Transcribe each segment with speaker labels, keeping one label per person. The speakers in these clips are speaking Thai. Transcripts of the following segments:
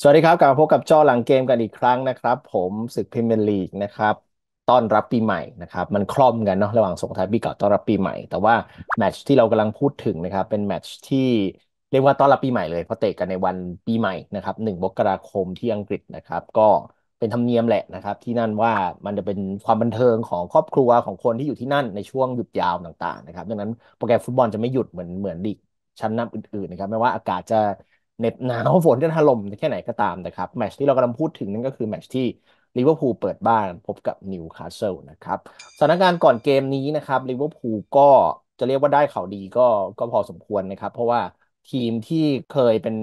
Speaker 1: สวัสดีครับกลับมาพบกับจอหลังเกมกันอีกครั้งนะครับ ผมศึกพรีเมียร์ลีกนะครับต้อนรับปีใหม่นะครับ มันคล่อมกันเนาะระหว่างสงท้ายปีเก่าต้อนรับปีใหม่ แต่ว่าแมตช์ที่เรากำลังพูดถึงนะครับเป็นแมตช์ที่เรียกว่าต้อนรับปีใหม่เลยเพราะเตะกันในวันปีใหม่นะครับหนึ่งมกราคมที่อังกฤษนะครับก็เป็นธรรมเนียมแหละนะครับ ที่นั่นว่ามันจะเป็นความบันเทิงของครอบครัวของคนที่อยู่ที่นั่นในช่วงหยุดยาวต่างๆนะครับดังนั้นโปรแกรมฟุตบอลจะไม่หยุดเหมือนเหมือนลีกชั้นนำอื่นๆนะครับไม่ว่าอากาศจะเน็ตหนาวฝนจะถล่มแค่ไหนก็ตามนะครับ แมตช์ที่เรากำลังพูดถึงนั่นก็คือแมตช์ที่ลิเวอร์พูลเปิดบ้านพบกับนิวคาสเซิลนะครับสถานการณ์ก่อนเกมนี้นะครับลิเวอร์พูลก็จะเรียกว่าได้ข่าวดีก็ก็พอสมควรนะครับ เพราะว่าทีมที่เคยเป็น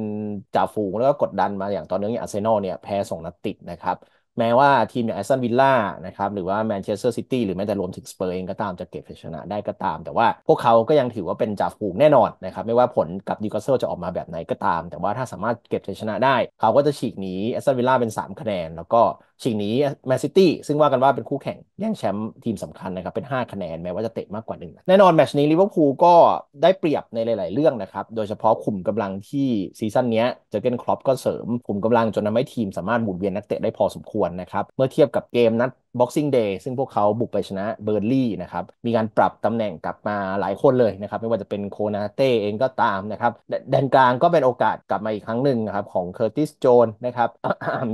Speaker 1: จ่าฝูง แล้วก็กดดันมาอย่างตอนนี้ออย่างอาร์เซนอลเนี่ยแพ้สองนัดติดนะครับแม้ว่าทีมอย่างแอสตันวิลล่านะครับหรือว่าแมนเชสเตอร์ซิตี้หรือแม้แต่รวมถึงสเปอร์เองก็ตามจะเก็บชนะได้ก็ตาม แต่ว่า พวกเขาก็ยังถือว่าเป็นจ่าฝูงแน่นอนนะครับ ไม่ว่าผลกับดิกคาสเซรลจะออกมาแบบไหนก็ตาม แต่ว่าถ้าสามารถเก็บชนะได้ เขาก็จะฉีกหนีแอสตันวิลล่าเป็น 3 คะแนนแล้วก็ชิงนี้แมนซิตี้ซึ่งว่ากันว่าเป็นคู่แข่ง แย่งแชมป์ทีมสำคัญนะครับ เป็น 5 คะแนน แม้ว่าจะเตะมากกว่าหนึ่งแน่นอนแมชนี้ลิเวอร์พูลก็ได้เปรียบในหลาย ๆเรื่องนะครับ โดยเฉพาะขุมกำลังที่ซีซั่นนี้เจอเกนครอปก็เสริมขุมกำลังจนทำให้ทีมสามารถหมุนเวียนนักเตะได้พอสมควรนะครับ เมื่อเทียบกับเกมนัด Boxing Day ซึ่งพวกเขาบุกไปชนะเบอร์ลี่นะครับ มีการปรับตำแหน่งกลับมาหลายคนเลยนะครับ ไม่ว่าจะเป็นโคนาเต้เองก็ตามนะครับ แดนกลางก็เป็นโอกาสกลับมาอีกครั้งหนึ่งนะครับของเคอร์ติสโจนนะครับ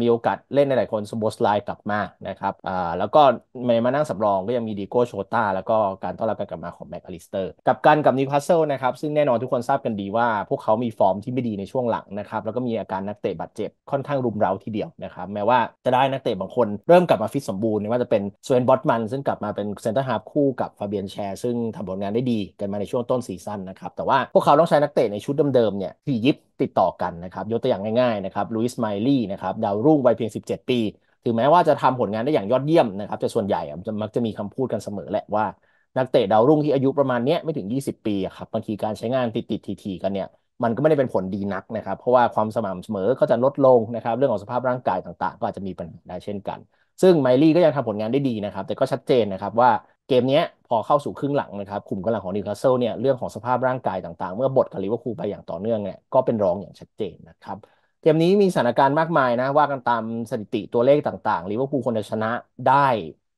Speaker 1: มีโอกาสเล่นในหลายคนสมบสไลกลับมานะครับอ่าแล้วก็ในมานั่งสำรองก็ยังมีดีโก้โชต้าแล้วก็การต้อนรับการกลับมาของแม็กอลิสเตอร์กับกันกับนิวคาสเซิลนะครับซึ่งแน่นอนทุกคนทราบกันดีว่า พวกเขามีฟอร์มที่ไม่ดีในช่วงหลังนะครับแล้วก็มีอาการนักเตะบาดเจ็บค่อนข้างรุมเร้าทีเดียวนะครับแม้ว่าจะได้นักเตะบางคนเริ่มกลับมาฟิตสมบูรณ์ว่าจะเป็นสเวนบอตมัน ซึ่งกลับมาเป็นเซนเตอร์ฮาฟคู่กับฟาเบียนแชร์ซึ่งทำผลงานได้ดีกันมาในช่วงต้นซีซั่นนะครับ แต่ว่าพวกเขาต้องใช้นักเตะในชุดเดิมๆเนี่ยที่ยิบติดต่อกันนะครับ ยกตัวอย่างง่ายๆ นะครับลุยส์ไมลี่นะครับดาวรุ่งวัยเพียง 17 ปี ถึงแม้ว่าจะทำผลงานได้อย่างยอดเยี่ยมนะครับ แต่ส่วนใหญ่จะมักจะมีคำพูดกันเสมอแหละว่านักเตะดาวรุ่งที่อายุประมาณเนี้ยไม่ถึง 20 ปีครับบางทีการใช้งานติดติดทีๆกันเนี่ยมันก็ไม่ได้เป็นผลดีนักนะครับเพราะว่าความสม่ำเสมอก็จะลดลงนะครับเรื่องของสภาพร่างกายต่างๆ ก็อาจจะมีปัญหาได้เช่นกันซึ่งไมลี่ก็ยังทำผลงานได้ดีนะครับ แต่ก็ชัดเจนนะครับว่าเกมนี้พอเข้าสู่ครึ่งหลังนะครับกลุ่มกำลังของนิวคาสเซิลเนี่ยเรื่องของสภาพร่างกายต่างๆ เมื่อบทกับลิเวอร์พูลไปอย่างต่อเนื่องเนี่ยก็เป็นรองอย่างชัดเจนนะครับ เกมนี้มีสถานการณ์มากมายนะ ว่ากันตามสถิติตัวเลขต่างๆลิเวอร์พูลคนจะชนะได้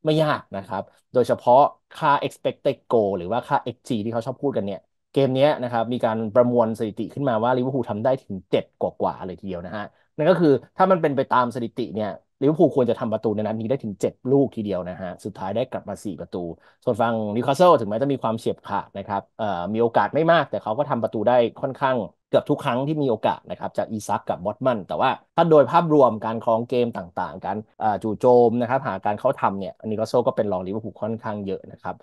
Speaker 1: ไม่ยากนะครับ โดยเฉพาะค่า expected goal หรือว่าค่า xg ที่เขาชอบพูดกันเนี่ยเกมนี้นะครับมีการประมวลสถิติขึ้นมาว่าลิเวอร์พูลทำได้ถึง 7 กว่ากว่าเลยทีเดียวนะฮะนั่นก็คือถ้ามันเป็นไปตามสถิติเนี่ยลิเวอร์พูลควรจะทำประตูในนัดนี้ได้ถึง 7 ลูกทีเดียวนะฮะ สุดท้ายได้กลับมา 4 ประตู ส่วนฝั่งนิวคาสเซิลถึงแม้จะมีความเฉียบขาดนะครับเอ่อมีโอกาสไม่มาก แต่เขาก็ทำประตูได้ค่อนข้าง เกือบทุกครั้งที่มีโอกาสนะครับจากอีซักกับบอตมันแต่ว่าถ้าโดยภาพรวมการคลองเกมต่างๆ การจู่โจมนะครับ หาการเข้าทำเนี่ยนิวคาสเซิลก็เป็นรองลิเวอร์พูลค่อนข้างเยอะนะครับ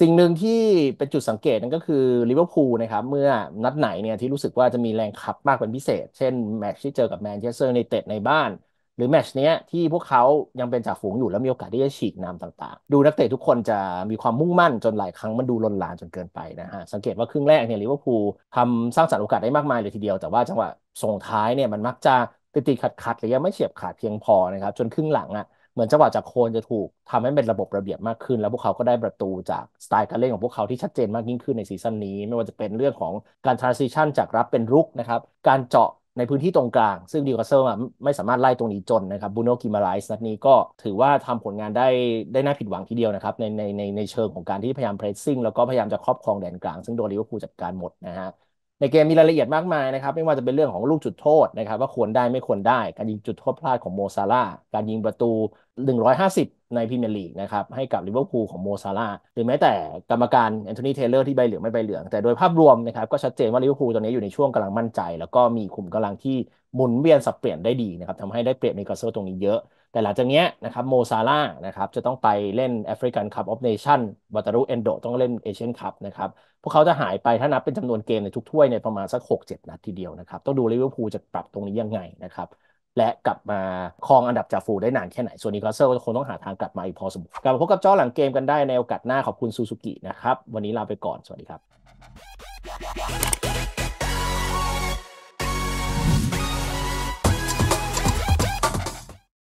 Speaker 1: สิ่งหนึ่งที่เป็นจุดสังเกตนั่นก็คือลิเวอร์พูลนะครับเมื่อนัดไหนเนี่ยที่รู้สึกว่าจะมีแรงขับมากเป็นพิเศษ เช่นแมตช์ที่เจอกับแมนเชสเตอร์ในเตดในบ้านหรือแมชเนี้ยที่พวกเขายังเป็นจ่าฝูงอยู่แล้วมีโอกาสที่จะฉีกนำต่างๆ ดูนักเตะทุกคนจะมีความมุ่งมั่นจนหลายครั้งมันดูลนลานจนเกินไปนะฮะ สังเกตว่าครึ่งแรกเนี่ยลิเวอร์พูลทำสร้างสรรค์โอกาสได้มากมายเลยทีเดียว แต่ว่าจังหวะส่งท้ายเนี่ยมันมักจะติดติดขัดขัดหรือยังไม่เฉียบขาดเพียงพอนะครับจนครึ่งหลังอะ่ะเหมือนจังหวะจากโคนจะถูกทำให้เป็นระบบระเบียบมากขึ้น แล้วพวกเขาก็ได้ประตูจากสไตล์การเล่นของพวกเขาที่ชัดเจนมากยิ่งขึ้นในซีซั่นนี้ไม่ว่าจะเป็นเรื่องของการทรานซิชันจากรับเป็นรุกนะครับการเจาะในพื้นที่ตรงกลาง ซึ่งดีกัสเซอร์ไม่สามารถไล่ตรงนี้จนนะครับบูโนกิมาไยส์นัดนี้ก็ถือว่าทำผลงานได้ได้น่าผิดหวังทีเดียวนะครับในในในในเชิงของการที่พยายามเพรสซิ่งแล้วก็พยายามจะครอบครองแดนกลาง ซึ่งโดนลิเวอร์พูลจัดการหมดนะฮะในเกมมีรายละเอียดมากมายนะครับไม่ว่าจะเป็นเรื่องของลูกจุดโทษนะครับว่าควรได้ไม่ควรได้การยิงจุดโทษพลาดของโมซาลาการยิงประตู 150 ในพรีเมียร์ลีกนะครับให้กับลิเวอร์พูลของโมซาลาหรือแม้แต่กรรมการแอนโทนีเทเลอร์ที่ใบเหลืองไม่ใบเหลืองแต่โดยภาพรวมนะครับก็ชัดเจนว่าลิเวอร์พูลตอนนี้อยู่ในช่วงกำลังมั่นใจ แล้วก็มีขุมกำลังที่หมุนเวียนสับเปลี่ยนได้ดีนะครับทำให้ได้เปรียบในกาเซอร์ตรงนี้เยอะแต่หลังจากนี้นะครับโมซาร่านะครับจะต้องไปเล่นแอฟริกันคัพออฟเนชั่นวัตารุเอนโดต้องเล่นเอเชียนคัพนะครับพวกเขาจะหายไปถ้านับเป็นจำนวนเกมในทุกถ้วยในประมาณสัก 6-7 นัดทีเดียวนะครับต้องดูลิเวอร์พูลจะปรับตรงนี้ยังไงนะครับและกลับมาครองอันดับจ่าฝูงได้นานแค่ไหนส่วนนี้คาสเซร์ก็คงต้องหาทางกลับมาอีกพอสมควรกลับมาพบกับจ้อหลังเกมกันได้ในโอกาสหน้าขอบคุณซูซูกินะครับวันนี้ลาไปก่อนสวัสดีครับ